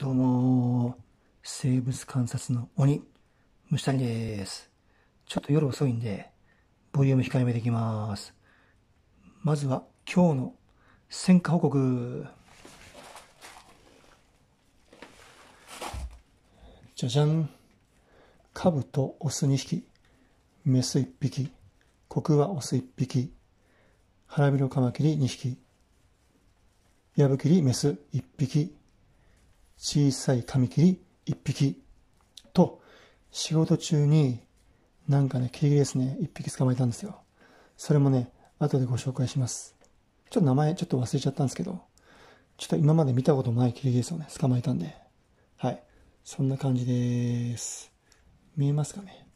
どうも、生物観察の鬼、虫谷です。ちょっと夜遅いんで、ボリューム控えめでいきます。まずは今日の戦果報告。じゃじゃん。カブとオス2匹、メス1匹、コクはオス1匹、ハラミロカマキリ2匹、ヤブキリメス1匹、小さいミ切り1匹と、仕事中になんかね、キリギリですね、1匹捕まえたんですよ。それもね、後でご紹介します。ちょっと名前ちょっと忘れちゃったんですけど、ちょっと今まで見たこともないキリギリスをね、捕まえたんで、はい。そんな感じです。見えますかね